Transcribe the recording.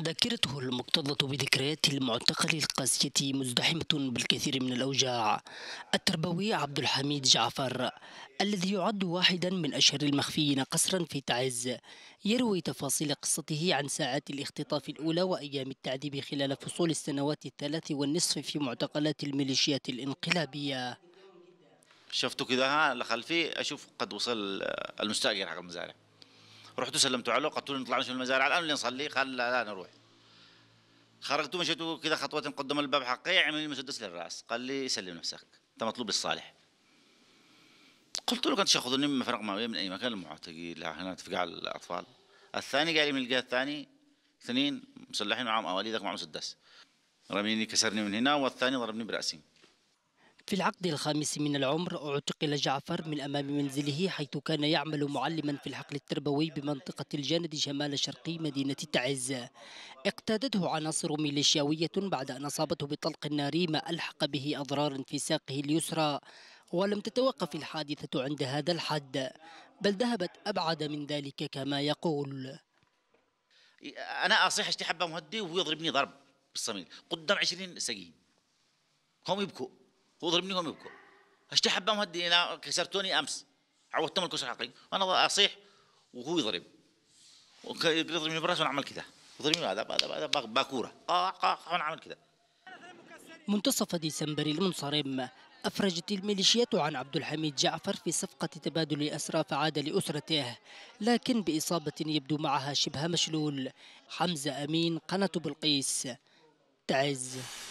ذاكرته المكتظة بذكريات المعتقل القاسية مزدحمة بالكثير من الأوجاع التربوي عبد الحميد جعفر الذي يعد واحدا من أشهر المخفيين قسرا في تعز يروي تفاصيل قصته عن ساعات الاختطاف الأولى وأيام التعذيب خلال فصول السنوات الثلاث والنصف في معتقلات الميليشيات الانقلابية شفتوا كده لخلفي أشوف قد وصل المستأجر حق المزارع رحتوا سلمتوا عليه قلتوا له نطلع نشوف المزارع الان اللي نصلي قال لا لا نروح خرجتوا مشيتوا كذا خطوات قدام الباب حقي عمل لي مسدس للراس قال لي سلم نفسك انت مطلوب الصالح قلت له كنت ياخذوني من فرق ماويه من اي مكان المعتقل هنا تفقع الاطفال الثاني قال لي من الجهه الثاني اثنين مسلحين معهم مواليدك معهم مسدس رميني كسرني من هنا والثاني ضربني براسي في العقد الخامس من العمر اعتقل جعفر من أمام منزله حيث كان يعمل معلما في الحقل التربوي بمنطقة الجند شمال شرقي مدينة تعز اقتادته عناصر ميليشياوية بعد أن أصابته بطلق ناري ما ألحق به أضرار في ساقه اليسرى ولم تتوقف الحادثة عند هذا الحد بل ذهبت أبعد من ذلك كما يقول أنا أصيح اشتي حبة مهدي ويضربني ضرب بالصميل قدام 20 سجين هم يبكوا هو وهم يبكوا اشتي حبه مهدي انا كسرتوني امس عودتهم الكسر حقي انا اصيح وهو يضرب يضربني براسه وانا اعمل كذا يضربني هذا هذا باكوره قاع قاع وانا اعمل كذا منتصف ديسمبر المنصرم أفرجت الميليشيات عن عبد الحميد جعفر في صفقة تبادل أسرى فعاد لأسرته لكن بإصابة يبدو معها شبه مشلول حمزة أمين قناة بلقيس تعز